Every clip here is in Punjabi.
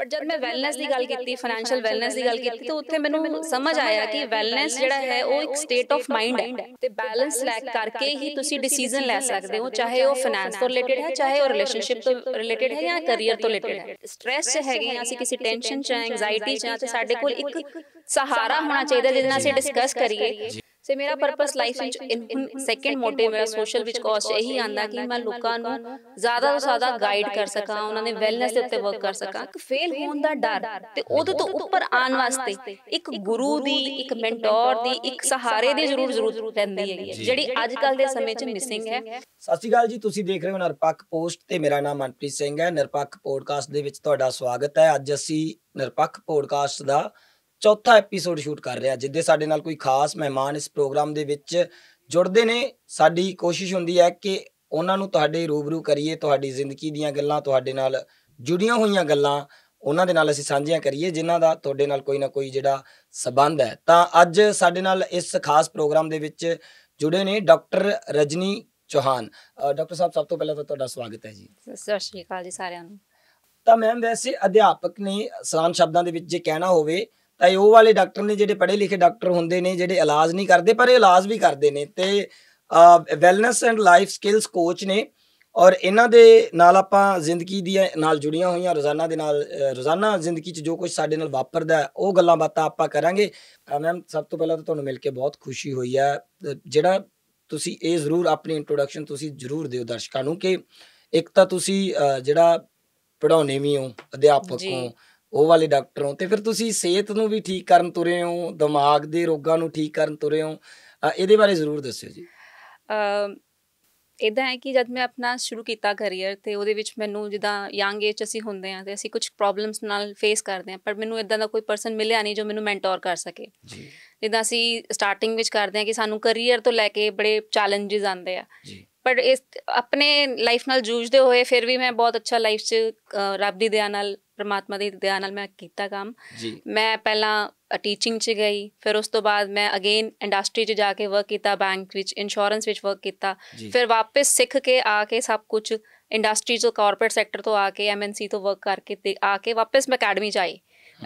ਪਰ ਜਦ ਮੈਂ ਵੈਲਨੈਸ ਦੀ ਗੱਲ ਕੀਤੀ ਫਾਈਨੈਂਸ਼ੀਅਲ ਵੈਲਨੈਸ ਦੀ ਗੱਲ ਕੀਤੀ ਤਾਂ ਉੱਥੇ ਮੈਨੂੰ ਸਮਝ ਆਇਆ ਕਿ ਵੈਲਨੈਸ ਜਿਹੜਾ ਹੈ ਉਹ ਇੱਕ ਸਟੇਟ ਆਫ ਮਾਈਂਡ ਹੈ ਤੇ ਬੈਲੈਂਸ ਲੈਕ ਕਰਕੇ ਹੀ ਤੁਸੀਂ ਡਿਸੀਜਨ ਲੈ ਸਕਦੇ ਹੋ ਚਾਹੇ ਉਹ ਫਾਈਨੈਂਸ ਤੋਂ ਰਿਲੇਟਡ ਹੈ ਚਾਹੇ ਉਹ ਰਿਲੇਸ਼ਨਸ਼ਿਪ ਤੋਂ ਰਿਲੇਟਡ ਹੈ ਜਾਂ ਕੈਰੀਅਰ ਤੋਂ ਰਿਲੇਟਡ ਹੈ ਸਟ्रेस ਚ ਹੈਗੇ ਜਾਂ ਅਸੀਂ ਕਿਸੇ ਟੈਨਸ਼ਨ ਚ ਐਂਗਜ਼ਾਇਟੀ ਚ ਤੇ ਸਾਡੇ ਕੋਲ ਇੱਕ ਸਹਾਰਾ ਹੋਣਾ ਚਾਹੀਦਾ ਜਿਹਦੇ ਨਾਲ ਅਸੀਂ ਡਿਸਕਸ ਕਰੀਏ ਤੇ ਮੇਰਾ ਪਰਪਸ ਲਾਈਫ ਵਿੱਚ ਸੈਕੰਡ ਮੋਟਿਵ ਮੇਰਾ ਸੋਸ਼ਲ ਵਿੱਚ ਕੋਸ ਇਹੀ ਆਂਦਾ ਕਿ ਮੈਂ ਲੋਕਾਂ ਨੂੰ ਜ਼ਿਆਦਾ ਤੋਂ ਜ਼ਿਆਦਾ ਗਾਈਡ ਕਰ ਸਕਾਂ ਉਹਨਾਂ ਨੇ ਵੈਲਨੈਸ ਦੇ ਉੱਤੇ ਵਰਕ ਕਰ ਸਕਾਂ ਕਿ ਫੇਲ ਹੋਣ ਦਾ ਡਰ ਤੇ ਉਹਦੇ ਤੋਂ ਉੱਪਰ ਆਉਣ ਵਾਸਤੇ ਇੱਕ ਗੁਰੂ ਦੀ ਇੱਕ ਮੈਂਟੋਰ ਦੀ ਇੱਕ ਸਹਾਰੇ ਦੀ ਜ਼ਰੂਰ ਜ਼ਰੂਰਤ ਪੈਂਦੀ ਹੈ ਜਿਹੜੀ ਅੱਜ ਕੱਲ ਦੇ ਸਮੇਂ 'ਚ ਮਿਸਿੰਗ ਹੈ ਸਤਿ ਸ਼੍ਰੀ ਅਕਾਲ ਜੀ ਤੁਸੀਂ ਦੇਖ ਰਹੇ ਹੋ ਨਰਪੱਖ ਪੋਸਟ ਤੇ ਮੇਰਾ ਨਾਮ ਮਨਪ੍ਰੀਤ ਸਿੰਘ ਹੈ ਨਰਪੱਖ ਪੋਡਕਾਸਟ ਦੇ ਵਿੱਚ ਤੁਹਾਡਾ ਸਵਾਗਤ ਹੈ ਅੱਜ ਅਸੀਂ ਨਰਪੱਖ ਪੋਡਕਾਸਟ ਦਾ ਚੌਥਾ ਐਪੀਸੋਡ ਸ਼ੂਟ ਕਰ ਰਿਹਾ ਜਿੱਦੇ ਸਾਡੇ ਨਾਲ ਕੋਈ ਖਾਸ ਮਹਿਮਾਨ ਇਸ ਪ੍ਰੋਗਰਾਮ ਦੇ ਵਿੱਚ ਜੁੜਦੇ ਨੇ ਸਾਡੀ ਕੋਸ਼ਿਸ਼ ਹੁੰਦੀ ਹੈ ਕਿ ਉਹਨਾਂ ਨੂੰ ਤੁਹਾਡੇ ਰੂਬਰੂ ਕਰੀਏ ਤੁਹਾਡੀ ਜ਼ਿੰਦਗੀ ਦੀਆਂ ਗੱਲਾਂ ਤੁਹਾਡੇ ਨਾਲ ਜੁੜੀਆਂ ਹੋਈਆਂ ਗੱਲਾਂ ਉਹਨਾਂ ਦੇ ਨਾਲ ਅਸੀਂ ਸਾਂਝੀਆਂ ਕਰੀਏ ਜਿਨ੍ਹਾਂ ਦਾ ਤੁਹਾਡੇ ਨਾਲ ਕੋਈ ਨਾ ਕੋਈ ਜਿਹੜਾ ਸਬੰਧ ਹੈ ਤਾਂ ਅੱਜ ਸਾਡੇ ਨਾਲ ਇਸ ਖਾਸ ਪ੍ਰੋਗਰਾਮ ਦੇ ਵਿੱਚ ਜੁੜੇ ਨੇ ਡਾਕਟਰ ਰਜਨੀ ਚੋਹਾਨ ਡਾਕਟਰ ਸਾਹਿਬ ਸਭ ਤੋਂ ਪਹਿਲਾਂ ਤਾਂ ਤੁਹਾਡਾ ਸਵਾਗਤ ਹੈ ਜੀ ਸਤਿ ਸ਼੍ਰੀ ਅਕਾਲ ਜੀ ਸਾਰਿਆਂ ਨੂੰ ਤਾਂ ਮੈਂ ਵੈਸੇ ਅਧਿਆਪਕ ਨੇ ਸਲਾਮ ਸ਼ਬਦਾਂ ਦੇ ਵਿੱਚ ਜੇ ਕਹਿਣਾ ਹੋਵੇ ਤਾਂ ਉਹ ਵਾਲੇ ਡਾਕਟਰ ਨੇ ਜਿਹੜੇ ਪੜ੍ਹੇ ਲਿਖੇ ਡਾਕਟਰ ਹੁੰਦੇ ਨੇ ਜਿਹੜੇ ਇਲਾਜ ਨਹੀਂ ਕਰਦੇ ਪਰ ਇਹ ਇਲਾਜ ਵੀ ਕਰਦੇ ਨੇ ਤੇ wellness and life skills coach ਨੇ ਔਰ ਇਹਨਾਂ ਦੇ ਨਾਲ ਆਪਾਂ ਜ਼ਿੰਦਗੀ ਦੀਆਂ ਨਾਲ ਜੁੜੀਆਂ ਹੋਈਆਂ ਰੋਜ਼ਾਨਾ ਦੇ ਨਾਲ ਰੋਜ਼ਾਨਾ ਜ਼ਿੰਦਗੀ 'ਚ ਜੋ ਕੁਝ ਸਾਡੇ ਨਾਲ ਵਾਪਰਦਾ ਉਹ ਗੱਲਾਂ ਬਾਤਾਂ ਆਪਾਂ ਕਰਾਂਗੇ ਮੈਮ ਸਭ ਤੋਂ ਪਹਿਲਾਂ ਤਾਂ ਤੁਹਾਨੂੰ ਮਿਲ ਕੇ ਬਹੁਤ ਖੁਸ਼ੀ ਹੋਈ ਹੈ ਜਿਹੜਾ ਤੁਸੀਂ ਇਹ ਜ਼ਰੂਰ ਆਪਣੀ ਇੰਟਰੋਡਕਸ਼ਨ ਤੁਸੀਂ ਜ਼ਰੂਰ ਦਿਓ ਦਰਸ਼ਕਾਂ ਨੂੰ ਕਿ ਇੱਕ ਤਾਂ ਤੁਸੀਂ ਜਿਹੜਾ ਪੜਾਉਣੇ ਵੀ ਹੋ ਅਧਿਆਪਕ ਹੋ ਉਹ ਵਾਲੇ ਡਾਕਟਰ ਹੋ ਤੇ ਫਿਰ ਤੁਸੀਂ ਸਿਹਤ ਨੂੰ ਵੀ ਠੀਕ ਕਰਨ ਤੁਰੇ ਹੋ ਦਿਮਾਗ ਦੇ ਰੋਗਾਂ ਨੂੰ ਠੀਕ ਕਰਨ ਤੁਰੇ ਹੋ ਇਹਦੇ ਬਾਰੇ ਜ਼ਰੂਰ ਦੱਸਿਓ ਜੀ ਇਦਾਂ ਹੈ ਕਿ ਜਦ ਮੈਂ ਆਪਣਾ ਸ਼ੁਰੂ ਕੀਤਾ ਕੈਰੀਅਰ ਤੇ ਉਹਦੇ ਵਿੱਚ ਮੈਨੂੰ ਜਿੱਦਾਂ ਯੰਗ ਏਜ ਅਸੀਂ ਹੁੰਦੇ ਆ ਤੇ ਅਸੀਂ ਕੁਝ ਪ੍ਰੋਬਲਮਸ ਨਾਲ ਫੇਸ ਕਰਦੇ ਆ ਪਰ ਮੈਨੂੰ ਇਦਾਂ ਦਾ ਕੋਈ ਪਰਸਨ ਮਿਲਿਆ ਨਹੀਂ ਜੋ ਮੈਨੂੰ ਮੈਂਟੋਰ ਕਰ ਸਕੇ ਜੀ ਜਿੱਦਾਂ ਅਸੀਂ ਸਟਾਰਟਿੰਗ ਵਿੱਚ ਕਰਦੇ ਆ ਕਿ ਸਾਨੂੰ ਕੈਰੀਅਰ ਤੋਂ ਲੈ ਕੇ ਬੜੇ ਚੈਲੰਜਸ ਆਉਂਦੇ ਆ ਜੀ ਪਰ ਇਸ ਆਪਣੇ ਲਾਈਫ ਨਾਲ ਜੂਝਦੇ ਹੋਏ ਫਿਰ ਵੀ ਮੈਂ ਬਹੁਤ ਅੱਛਾ ਲਾਈਫ 'ਚ ਰੱਬ ਦੀ ਦਇਆ ਨਾਲ ਪਰਮਾਤਮਾ ਦੀ ਦਇਆ ਨਾਲ ਮੈਂ ਕੀਤਾ ਕੰਮ ਮੈਂ ਪਹਿਲਾਂ ਟੀਚਿੰਗ 'ਚ ਗਈ ਫਿਰ ਉਸ ਤੋਂ ਬਾਅਦ ਮੈਂ ਅਗੇਨ ਇੰਡਸਟਰੀ 'ਚ ਜਾ ਕੇ ਵਰਕ ਕੀਤਾ ਬੈਂਕ ਵਿੱਚ ਇੰਸ਼ੋਰੈਂਸ ਵਿੱਚ ਵਰਕ ਕੀਤਾ ਫਿਰ ਵਾਪਸ ਸਿੱਖ ਕੇ ਆ ਕੇ ਸਭ ਕੁਝ ਇੰਡਸਟਰੀ ਤੋਂ ਕਾਰਪੋਰੇਟ ਸੈਕਟਰ ਤੋਂ ਆ ਕੇ ਐਮਐਨਸੀ ਤੋਂ ਵਰਕ ਕਰਕੇ ਤੇ ਆ ਕੇ ਵਾਪਸ ਮੈਂ ਅਕੈਡਮੀ 'ਚ ਆਈ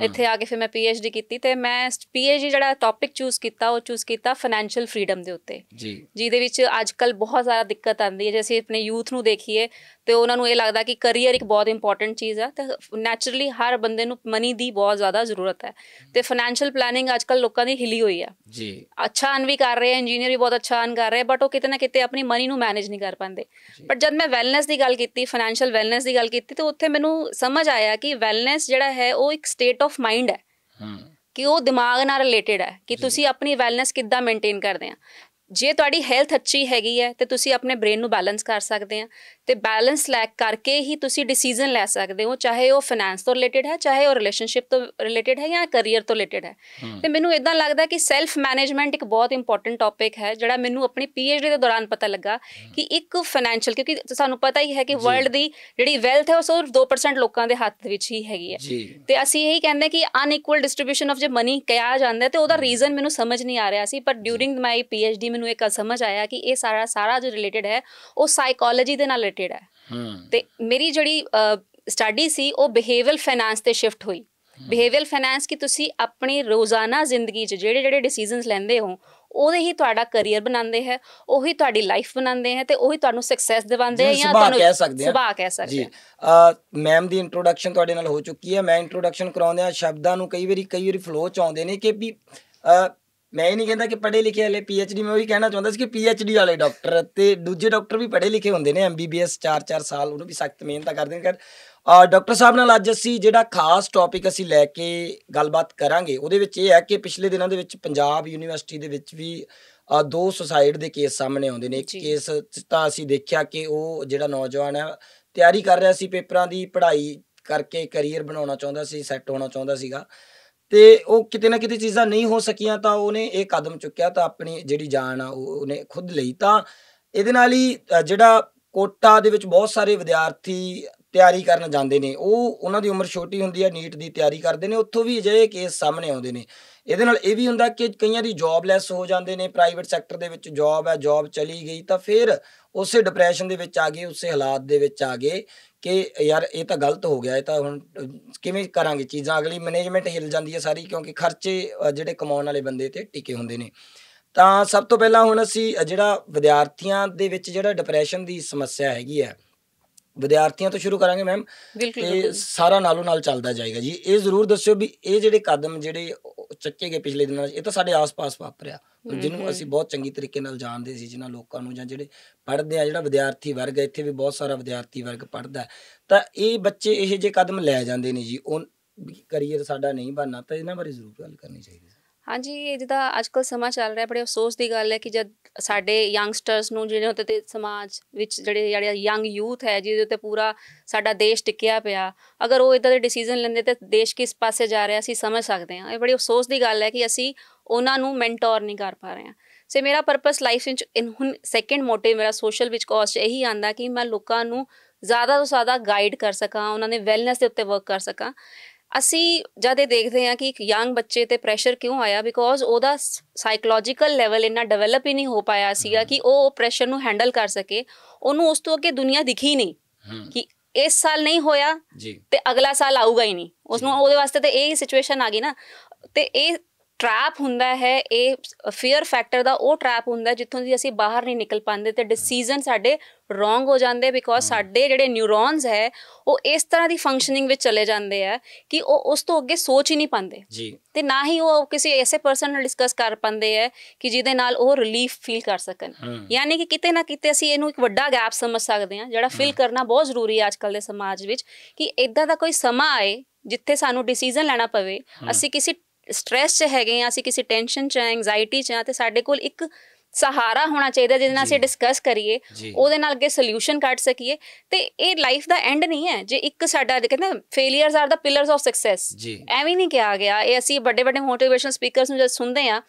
ਇੱਥੇ ਆ ਕੇ ਫਿਰ ਮੈਂ ਪੀਐਚਡੀ ਕੀਤੀ ਤੇ ਮੈਂ ਪੀਐਚਡੀ ਜਿਹੜਾ ਟੌਪਿਕ ਚੂਜ਼ ਕੀਤਾ ਉਹ ਚੂਜ਼ ਕੀਤਾ ਫਾਈਨੈਂਸ਼ੀਅਲ ਫਰੀडम ਦੇ ਉੱਤੇ ਜੀ ਜਿਹਦੇ ਵਿੱਚ ਅੱਜ ਕੱਲ ਬਹੁਤ ਜ਼ਿਆਦਾ ਦਿੱਕਤ ਆਉਂਦੀ ਹੈ ਜੇ ਅਸੀਂ ਆਪਣੇ ਯੂਥ ਨੂੰ ਦੇਖੀਏ ਤੇ ਉਹਨਾਂ ਨੂੰ ਇਹ ਲੱਗਦਾ ਕਿ ਕੈਰੀਅਰ ਇੱਕ ਬਹੁਤ ਇੰਪੋਰਟੈਂਟ ਚੀਜ਼ ਆ ਤੇ ਨੇਚਰਲੀ ਹਰ ਬੰਦੇ ਨੂੰ ਮਨੀ ਦੀ ਬਹੁਤ ਜ਼ਿਆਦਾ ਜ਼ਰੂਰਤ ਹੈ ਤੇ ਫਾਈਨੈਂਸ਼ੀਅਲ ਪਲੈਨਿੰਗ ਅੱਜਕੱਲ ਲੋਕਾਂ ਦੀ ਹਿਲੀ ਹੋਈ ਆ ਜੀ ਅੱਛਾ ਅਨ ਵੀ ਕਰ ਰਹੇ ਆ ਇੰਜੀਨੀਅਰ ਵੀ ਬਹੁਤ ਅੱਛਾ ਅਨ ਕਰ ਰਹੇ ਬਟ ਉਹ ਕਿਤੇ ਨਾ ਕਿਤੇ ਆਪਣੀ ਮਨੀ ਨੂੰ ਮੈਨੇਜ ਨਹੀਂ ਕਰ ਪਾਉਂਦੇ ਪਰ ਜਦ ਮੈਂ ਵੈਲਨੈਸ ਦੀ ਗੱਲ ਕੀਤੀ ਫਾਈਨੈਂਸ਼ੀਅਲ ਵੈਲਨੈਸ ਦੀ ਗੱਲ ਕੀਤੀ ਤੇ ਉੱਥੇ ਮੈਨੂੰ ਸਮਝ ਆਇਆ ਕਿ ਵੈਲਨੈਸ ਜਿਹੜਾ ਹੈ ਉਹ ਇੱਕ ਸਟੇਟ ਆਫ ਮਾਈਂਡ ਹੈ ਹਾਂ ਕਿ ਉਹ ਦਿਮਾਗ ਨਾਲ ਰਿਲੇਟਡ ਹੈ ਕਿ ਤੁਸੀਂ ਆਪਣੀ ਵੈਲਨੈਸ ਕਿੱਦਾਂ ਮੇਨਟੇਨ ਕਰਦੇ ਆ ਜੇ ਤੁਹਾਡੀ ਹੈਲਥ ਅੱਛੀ ਹੈਗੀ ਹੈ ਤੇ ਤੁਸੀਂ ਆਪਣੇ ਬ੍ਰੇਨ ਨੂੰ ਬੈਲੈਂਸ ਕਰ ਸਕਦੇ ਆ ਤੇ ਬੈਲੈਂਸ ਲੈਕ ਕਰਕੇ ਹੀ ਤੁਸੀਂ ਡਿਸੀਜਨ ਲੈ ਸਕਦੇ ਹੋ ਚਾਹੇ ਉਹ ਫਾਈਨੈਂਸ ਤੋਂ ਰਿਲੇਟਡ ਹੈ ਚਾਹੇ ਉਹ ਰਿਲੇਸ਼ਨਸ਼ਿਪ ਤੋਂ ਰਿਲੇਟਡ ਹੈ ਜਾਂ ਕੈਰੀਅਰ ਤੋਂ ਰਿਲੇਟਡ ਹੈ ਤੇ ਮੈਨੂੰ ਇਦਾਂ ਲੱਗਦਾ ਕਿ ਸੈਲਫ ਮੈਨੇਜਮੈਂਟ ਇੱਕ ਬਹੁਤ ਇੰਪੋਰਟੈਂਟ ਟੌਪਿਕ ਹੈ ਜਿਹੜਾ ਮੈਨੂੰ ਆਪਣੀ ਪੀਐਚਡੀ ਦੇ ਦੌਰਾਨ ਪਤਾ ਲੱਗਾ ਕਿ ਇੱਕ ਫਾਈਨੈਂਸ਼ੀਅਲ ਕਿਉਂਕਿ ਸਾਨੂੰ ਪਤਾ ਹੀ ਹੈ ਕਿ ਵਰਲਡ ਦੀ ਜਿਹੜੀ ਵੈਲਥ ਹੈ ਉਹ ਸਿਰਫ 2% ਲੋਕਾਂ ਦੇ ਹੱਥ ਵਿੱਚ ਹੀ ਹੈਗੀ ਹੈ ਤੇ ਅਸੀਂ ਇਹੀ ਕਹਿੰਦੇ ਕਿ ਅਨਇਕੁਅਲ ਡਿਸਟ੍ਰਿਬਿਊਸ਼ਨ ਆਫ ਜੇ ਮਨੀ ਕਿਹਾ ਜਾਂਦਾ ਤੇ ਉਹਦਾ ਰੀਜ਼ਨ ਮੈਨੂੰ ਸਮਝ ਨਹੀਂ ਆ ਰਿਹਾ ਸੀ ਪਰ ਡਿਊਰਿੰਗ ਮਾਈ ਪੀਐਚਡੀ ਮੈਨੂੰ ਕਾ ਸਮਝ ਆਇਆ ਕਿ ਇਹ ਸਾਰਾ ਸਾਰਾ ਜੋ ਰਿਲੇਟਡ ਹੈ ਉਹ ਸਾਈਕੋਲੋਜੀ ਦੇ ਨਾਲ ਰਿਲੇਟਡ ਹੈ ਤੇ ਮੇਰੀ ਜਿਹੜੀ ਸਟੱਡੀ ਸੀ ਉਹ ਬਿਹੇਵੀਅਰਲ ਫਾਈਨਾਂਸ ਤੇ ਸ਼ਿਫਟ ਹੋਈ ਬਿਹੇਵੀਅਰਲ ਫਾਈਨਾਂਸ ਕਿ ਤੁਸੀਂ ਆਪਣੀ ਰੋਜ਼ਾਨਾ ਜ਼ਿੰਦਗੀ 'ਚ ਜਿਹੜੇ ਜਿਹੜੇ ਡਿਸੀਜਨਸ ਲੈਂਦੇ ਹੋ ਉਹਦੇ ਹੀ ਤੁਹਾਡਾ ਕੈਰੀਅਰ ਬਣਾਉਂਦੇ ਹੈ ਉਹੀ ਤੁਹਾਡੀ ਲਾਈਫ ਬਣਾਉਂਦੇ ਹੈ ਤੇ ਉਹੀ ਤੁਹਾਨੂੰ ਸਕਸੈਸ ਦਿਵਾਉਂਦੇ ਹੈ ਜਾਂ ਤੁਹਾਨੂੰ ਕਹਿ ਸਕਦੇ ਹਾਂ ਸੁਭਾਅ ਕਹਿ ਸਕਦੇ ਹਾਂ ਜੀ ਮੈਮ ਦੀ ਇੰਟਰੋਡਕਸ਼ਨ ਤੁਹਾਡੇ ਨਾਲ ਹੋ ਚੁੱਕੀ ਹੈ ਮੈਂ ਇੰਟਰੋਡਕਸ਼ਨ ਕਰਾਉਂਦਿਆਂ ਸ਼ਬਦਾਂ ਨੂੰ ਕਈ ਵਾਰੀ ਕਈ ਵਾਰੀ ਫਲੋ ਚ ਆਉਂਦੇ ਨੇ ਕਿ ਵੀ ਮੈਂ ਇਹ ਨਹੀਂ ਕਹਿੰਦਾ ਕਿ ਪੜ੍ਹੇ ਲਿਖੇ ਵਾਲੇ ਪੀਐਚਡੀ ਮੈਂ ਉਹ ਹੀ ਕਹਿਣਾ ਚਾਹੁੰਦਾ ਸੀ ਕਿ ਪੀਐਚਡੀ ਵਾਲੇ ਡਾਕਟਰ ਤੇ ਦੂਜੇ ਡਾਕਟਰ ਵੀ ਪੜ੍ਹੇ ਲਿਖੇ ਹੁੰਦੇ ਨੇ ਐਮਬੀਬੀਐਸ 4-4 ਸਾਲ ਉਹਨੂੰ ਵੀ ਸਖਤ ਮਿਹਨਤ ਕਰਦੇ ਨੇ ਕਰ ਡਾਕਟਰ ਸਾਹਿਬ ਨਾਲ ਅੱਜ ਅਸੀਂ ਜਿਹੜਾ ਖਾਸ ਟੌਪਿਕ ਅਸੀਂ ਲੈ ਕੇ ਗੱਲਬਾਤ ਕਰਾਂਗੇ ਉਹਦੇ ਵਿੱਚ ਇਹ ਹੈ ਕਿ ਪਿਛਲੇ ਦਿਨਾਂ ਦੇ ਵਿੱਚ ਪੰਜਾਬ ਯੂਨੀਵਰਸਿਟੀ ਦੇ ਵਿੱਚ ਵੀ ਦੋ ਸੁਸਾਇਡ ਦੇ ਕੇਸ ਸਾਹਮਣੇ ਆਉਂਦੇ ਨੇ ਇੱਕ ਕੇਸ ਤਾਂ ਅਸੀਂ ਦੇਖਿਆ ਕਿ ਉਹ ਜਿਹੜਾ ਨੌਜਵਾਨ ਹੈ ਤਿਆਰੀ ਕਰ ਰਿਹਾ ਸੀ ਪੇਪਰਾਂ ਦੀ ਪੜ੍ਹਾਈ ਕਰਕੇ ਕੈਰੀਅਰ ਬਣਾਉਣਾ ਚਾਹੁੰਦਾ ਸੀ ਸੈੱਟ ਹੋਣਾ ਚਾਹੁੰਦਾ ਸੀਗਾ ਤੇ ਉਹ ਕਿਤੇ ਨਾ ਕਿਤੇ ਚੀਜ਼ਾਂ ਨਹੀਂ ਹੋ ਸਕੀਆਂ ਤਾਂ ਉਹਨੇ ਇਹ ਕਦਮ ਚੁੱਕਿਆ ਤਾਂ ਆਪਣੀ ਜਿਹੜੀ ਜਾਨ ਆ ਉਹਨੇ ਖੁਦ ਲਈ ਤਾਂ ਇਹਦੇ ਨਾਲ ਹੀ ਜਿਹੜਾ ਕੋਟਾ ਦੇ ਵਿੱਚ ਬਹੁਤ ਸਾਰੇ ਵਿਦਿਆਰਥੀ ਤਿਆਰੀ ਕਰਨ ਜਾਂਦੇ ਨੇ ਉਹ ਉਹਨਾਂ ਦੀ ਉਮਰ ਛੋਟੀ ਹੁੰਦੀ ਹੈ ਨੀਟ ਦੀ ਤਿਆਰੀ ਕਰਦੇ ਨੇ ਉੱਥੋਂ ਵੀ ਅਜਿਹੇ ਕੇਸ ਸਾਹਮਣੇ ਆਉਂਦੇ ਨੇ ਇਹਦੇ ਨਾਲ ਇਹ ਵੀ ਹੁੰਦਾ ਕਿ ਕਈਆਂ ਦੀ ਜੌਬਲੈਸ ਹੋ ਜਾਂਦੇ ਨੇ ਪ੍ਰਾਈਵੇਟ ਸੈਕਟਰ ਦੇ ਵਿੱਚ ਜੌਬ ਹੈ ਜੌਬ ਚਲੀ ਗਈ ਤਾਂ ਫਿਰ ਉਸੇ ਡਿਪਰੈਸ਼ਨ ਦੇ ਵਿੱਚ ਆ ਗਏ ਉਸੇ ਹਾਲਾਤ ਦੇ ਵਿੱਚ ਆ ਗਏ ਕਿ ਯਾਰ ਇਹ ਤਾਂ ਗਲਤ ਹੋ ਗਿਆ ਇਹ ਤਾਂ ਹੁਣ ਕਿਵੇਂ ਕਰਾਂਗੇ ਚੀਜ਼ਾਂ ਅਗਲੀ ਮੈਨੇਜਮੈਂਟ ਹਿੱਲ ਜਾਂਦੀ ਹੈ ਸਾਰੀ ਕਿਉਂਕਿ ਖਰਚੇ ਜਿਹੜੇ ਕਮਾਉਣ ਵਾਲੇ ਬੰਦੇ ਤੇ ਟਿਕੇ ਹੁੰਦੇ ਨੇ ਤਾਂ ਸਭ ਤੋਂ ਪਹਿਲਾਂ ਹੁਣ ਅਸੀਂ ਜਿਹੜਾ ਵਿਦਿਆਰਥੀਆਂ ਦੇ ਵਿੱਚ ਜਿਹੜਾ ਡਿਪਰੈਸ਼ਨ ਦੀ ਸਮੱਸਿਆ ਹੈਗੀ ਹੈ ਵਿਦਿਆਰਥੀਆਂ ਤੋਂ ਸ਼ੁਰੂ ਕਰਾਂਗੇ ਮੈਮ ਤੇ ਸਾਰਾ ਨਾਲੋਂ ਨਾਲ ਚੱਲਦਾ ਜਾਏਗਾ ਜੀ ਇਹ ਜ਼ਰੂਰ ਦੱਸਿਓ ਵੀ ਇਹ ਜਿਹੜੇ ਕਦਮ ਜਿਹੜੇ ਚੱਕੇ ਗਏ ਪਿਛਲੇ ਦਿਨਾਂ ਇਹ ਤਾਂ ਸਾਡੇ ਆਸ-ਪਾਸ ਵਾਪਰਿਆ ਜਿਹਨੂੰ ਅਸੀਂ ਬਹੁਤ ਚੰਗੀ ਤਰੀਕੇ ਨਾਲ ਜਾਣਦੇ ਸੀ ਜਿਨ੍ਹਾਂ ਲੋਕਾਂ ਨੂੰ ਜਾਂ ਜਿਹੜੇ ਪੜ੍ਹਦੇ ਆ ਜਿਹੜਾ ਵਿਦਿਆਰਥੀ ਵਰਗ ਇੱਥੇ ਵੀ ਬਹੁਤ ਸਾਰਾ ਵਿਦਿਆਰਥੀ ਵਰਗ ਪੜ੍ਹਦਾ ਤਾਂ ਇਹ ਬੱਚੇ ਇਹ ਜੇ ਕਦਮ ਲੈ ਜਾਂਦੇ ਨੇ ਜੀ ਉਹ ਕਰੀਅਰ ਸਾਡਾ ਨਹੀਂ ਬਣਨਾ ਤਾਂ ਇਹਨਾਂ ਬਾਰੇ ਜ਼ਰੂਰ ਗੱਲ ਕਰਨੀ ਚਾਹੀਦੀ ਹਾਂਜੀ ਇਹ ਜਿਹਦਾ ਅੱਜਕੱਲ ਸਮਾਂ ਚੱਲ ਰਿਹਾ ਬੜੇ ਅਫਸੋਸ ਦੀ ਗੱਲ ਹੈ ਕਿ ਜਦ ਸਾਡੇ ਯੰਗਸਟਰਸ ਨੂੰ ਜਿਹੜੇ ਹੁੰਦੇ ਤੇ ਸਮਾਜ ਵਿੱਚ ਜਿਹੜੇ ਜਿਹੜੇ ਯੰਗ ਯੂਥ ਹੈ ਜਿਹਦੇ ਉੱਤੇ ਪੂਰਾ ਸਾਡਾ ਦੇਸ਼ ਟਿਕਿਆ ਪਿਆ ਅਗਰ ਉਹ ਇਦਾਂ ਦੇ ਡਿਸੀਜਨ ਲੈਂਦੇ ਤੇ ਦੇਸ਼ ਕਿਸ ਪਾਸੇ ਜਾ ਰਿਹਾ ਅਸੀਂ ਸਮਝ ਸਕਦੇ ਹਾਂ ਇਹ ਬੜੀ ਅਫਸੋਸ ਦੀ ਗੱਲ ਹੈ ਕਿ ਅਸੀਂ ਉਹਨਾਂ ਨੂੰ ਮੈਂਟੋਰ ਨਹੀਂ ਕਰ ਪਾ ਰਹੇ ਹਾਂ ਸੇ ਮੇਰਾ ਪਰਪਸ ਲਾਈਫ ਵਿੱਚ ਹੁਣ ਸੈਕੰਡ ਮੋਟਿਵ ਮੇਰਾ ਸੋਸ਼ਲ ਵਿੱਚ ਕਾਜ਼ ਇਹੀ ਆਂਦਾ ਕਿ ਮੈਂ ਲੋਕਾਂ ਨੂੰ ਜ਼ਿਆਦਾ ਤੋਂ ਜ਼ਿਆਦਾ ਗਾਈਡ ਕਰ ਸਕਾਂ ਉਹਨਾਂ ਦੇ ਵੈਲਨੈਸ ਦੇ ਉੱਤੇ ਵਰਕ ਕਰ ਸਕਾਂ ਅਸੀਂ ਜਦ ਇਹ ਦੇਖਦੇ ਹਾਂ ਕਿ ਇੱਕ ਯੰਗ ਬੱਚੇ ਤੇ ਪ੍ਰੈਸ਼ਰ ਕਿਉਂ ਆਇਆ ਬਿਕੋਜ਼ ਉਹਦਾ ਸਾਈਕੋਲੋਜੀਕਲ ਲੈਵਲ ਇੰਨਾ ਡਿਵੈਲਪ ਹੀ ਨਹੀਂ ਹੋ ਪਾਇਆ ਸੀਗਾ ਕਿ ਉਹ ਪ੍ਰੈਸ਼ਰ ਨੂੰ ਹੈਂਡਲ ਕਰ ਸਕੇ ਉਹਨੂੰ ਉਸ ਤੋਂ ਅੱਗੇ ਦੁਨੀਆ ਦਿਖੀ ਨਹੀਂ ਕਿ ਇਸ ਸਾਲ ਨਹੀਂ ਹੋਇਆ ਜੀ ਤੇ ਅਗਲਾ ਸਾਲ ਆਊਗਾ ਹੀ ਨਹੀਂ ਉਸ ਨੂੰ ਉਹਦੇ ਵਾਸਤੇ ਤੇ ਇਹ ਸਿਚੁਏਸ਼ਨ ਆ ਗਈ ਨਾ ਤੇ ਇਹ ਟ੍ਰੈਪ ਹੁੰਦਾ ਹੈ ਇਹ ਫੀਅਰ ਫੈਕਟਰ ਦਾ ਉਹ ਟ੍ਰੈਪ ਹੁੰਦਾ ਜਿੱਥੋਂ ਦੀ ਅਸੀਂ ਬਾਹਰ ਨਹੀਂ ਨਿਕਲ ਪਾਉਂਦੇ ਤੇ ਡਿਸੀਜਨ ਸਾਡੇ ਰੋਂਗ ਹੋ ਜਾਂਦੇ ਬਿਕੋਜ਼ ਸਾਡੇ ਜਿਹੜੇ ਨਿਊਰੋਨਸ ਹੈ ਉਹ ਇਸ ਤਰ੍ਹਾਂ ਦੀ ਫੰਕਸ਼ਨਿੰਗ ਵਿੱਚ ਚਲੇ ਜਾਂਦੇ ਆ ਕਿ ਉਹ ਉਸ ਤੋਂ ਅੱਗੇ ਸੋਚ ਹੀ ਨਹੀਂ ਪਾਉਂਦੇ ਜੀ ਤੇ ਨਾ ਹੀ ਉਹ ਕਿਸੇ ਐਸੇ ਪਰਸਨ ਨਾਲ ਡਿਸਕਸ ਕਰ ਪਾਉਂਦੇ ਆ ਕਿ ਜਿਹਦੇ ਨਾਲ ਉਹ ਰਿਲੀਫ ਫੀਲ ਕਰ ਸਕਣ ਯਾਨੀ ਕਿ ਕਿਤੇ ਨਾ ਕਿਤੇ ਅਸੀਂ ਇਹਨੂੰ ਇੱਕ ਵੱਡਾ ਗੈਪ ਸਮਝ ਸਕਦੇ ਆ ਜਿਹੜਾ ਫਿਲ ਕਰਨਾ ਬਹੁਤ ਜ਼ਰੂਰੀ ਹੈ ਅੱਜਕੱਲ ਦੇ ਸਮਾਜ ਵਿੱਚ ਕਿ ਇਦਾਂ ਦਾ ਕੋਈ ਸਮਾਂ ਆਏ ਜਿੱਥੇ ਸਾਨੂੰ ਡਿਸੀਜਨ ਲੈਣਾ ਪਵੇ ਅਸੀਂ ਕਿਸੇ ਸਟ੍ਰੈਸ 'ਚ ਹੈਗੇ ਆ ਅਸੀਂ ਕਿਸੇ ਟੈਨਸ਼ਨ 'ਚ ਆ ਐਂਗਜ਼ਾਇਟੀ 'ਚ ਆ ਤੇ ਸਾਡੇ ਕੋਲ ਇੱਕ ਸਹਾਰਾ ਹੋਣਾ ਚਾਹੀਦਾ ਜਿਹਦੇ ਨਾਲ ਅਸੀਂ ਡਿਸਕਸ ਕਰੀਏ ਉਹਦੇ ਨਾਲ ਅੱਗੇ ਸੋਲੂਸ਼ਨ ਕੱਢ ਸਕੀਏ ਤੇ ਇਹ ਲਾਈਫ ਦਾ ਐਂਡ ਨਹੀਂ ਹੈ ਜੇ ਇੱਕ ਸਾਡਾ ਕਹਿੰਦੇ failures are the pillars of success ਐਵੇਂ ਨਹੀਂ ਕਿਹਾ ਗਿਆ ਇਹ ਅਸੀਂ ਵੱਡੇ ਵੱਡੇ ਮੋਟੀਵੇਸ਼ਨ ਸਪੀਕਰਸ ਨੂੰ ਜਦ ਸੁਣਦੇ ਆ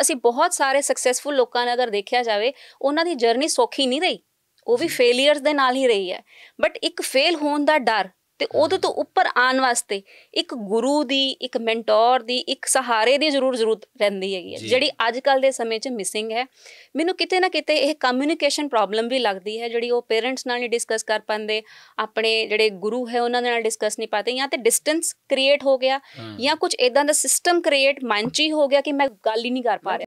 ਅਸੀਂ ਬਹੁਤ ਸਾਰੇ ਸਕਸੈਸਫੁਲ ਲੋਕਾਂ ਨੇ ਅਗਰ ਦੇਖਿਆ ਜਾਵੇ ਉਹਨਾਂ ਦੀ ਜਰਨੀ ਸੌਖੀ ਨਹੀਂ ਰਹੀ ਉਹ ਵੀ ਫੇਲਿਅਰਸ ਦੇ ਨਾਲ ਹੀ ਰਹੀ ਹੈ ਬਟ ਇੱਕ ਫੇਲ ਹੋਣ ਦਾ ਡਰ ਤੇ ਉਹਦੇ ਤੋਂ ਉੱਪਰ ਆਉਣ ਵਾਸਤੇ ਇੱਕ ਗੁਰੂ ਦੀ ਇੱਕ ਮੈਂਟੋਰ ਦੀ ਇੱਕ ਸਹਾਰੇ ਦੀ ਜ਼ਰੂਰ ਜ਼ਰੂਰਤ ਰਹਿੰਦੀ ਹੈਗੀ ਜਿਹੜੀ ਅੱਜ ਕੱਲ ਦੇ ਸਮੇਂ 'ਚ ਮਿਸਿੰਗ ਹੈ ਮੈਨੂੰ ਕਿਤੇ ਨਾ ਕਿਤੇ ਇਹ ਕਮਿਊਨੀਕੇਸ਼ਨ ਪ੍ਰੋਬਲਮ ਵੀ ਲੱਗਦੀ ਹੈ ਜਿਹੜੀ ਉਹ ਪੇਰੈਂਟਸ ਨਾਲ ਨਹੀਂ ਡਿਸਕਸ ਕਰ ਪਾਉਂਦੇ ਆਪਣੇ ਜਿਹੜੇ ਗੁਰੂ ਹੈ ਉਹਨਾਂ ਨਾਲ ਡਿਸਕਸ ਨਹੀਂ ਪਾਤੇ ਜਾਂ ਤੇ ਡਿਸਟੈਂਸ ਕ੍ਰੀਏਟ ਹੋ ਗਿਆ ਜਾਂ ਕੁਝ ਇਦਾਂ ਦਾ ਸਿਸਟਮ ਕ੍ਰੀਏਟ ਮਾਈਂਡ ਹੋ ਗਿਆ ਕਿ ਮੈਂ ਗੱਲ ਹੀ ਨਹੀਂ ਕਰ ਪਾ ਰਿਹਾ